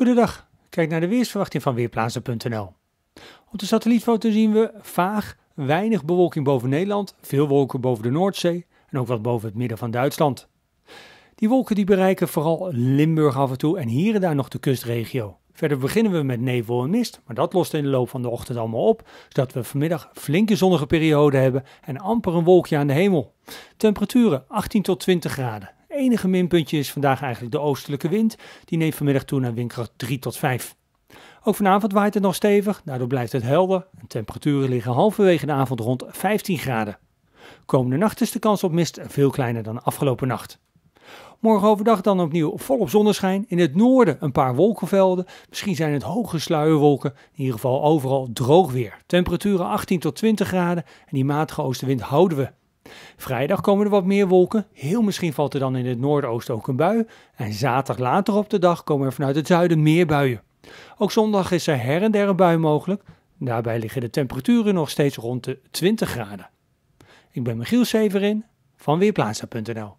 Goedendag, kijk naar de weersverwachting van Weerplaatsen.nl. Op de satellietfoto zien we vaag weinig bewolking boven Nederland, veel wolken boven de Noordzee en ook wat boven het midden van Duitsland. Die wolken die bereiken vooral Limburg af en toe en hier en daar nog de kustregio. Verder beginnen we met nevel en mist, maar dat lost in de loop van de ochtend allemaal op, zodat we vanmiddag flinke zonnige periode hebben en amper een wolkje aan de hemel. Temperaturen 18 tot 20 graden enige minpuntje is vandaag eigenlijk de oostelijke wind. Die neemt vanmiddag toe naar windkracht 3 tot 5. Ook vanavond waait het nog stevig, daardoor blijft het helder. En temperaturen liggen halverwege de avond rond 15 graden. Komende nacht is de kans op mist veel kleiner dan afgelopen nacht. Morgen overdag dan opnieuw volop zonneschijn. In het noorden een paar wolkenvelden. Misschien zijn het hoge sluierwolken. In ieder geval overal droog weer. Temperaturen 18 tot 20 graden. En die matige oostenwind houden we. Vrijdag komen er wat meer wolken. Heel misschien valt er dan in het noordoosten ook een bui. En zaterdag later op de dag komen er vanuit het zuiden meer buien. Ook zondag is er her en der een bui mogelijk. Daarbij liggen de temperaturen nog steeds rond de 20 graden. Ik ben Michiel Severin van Weerplaatsa.nl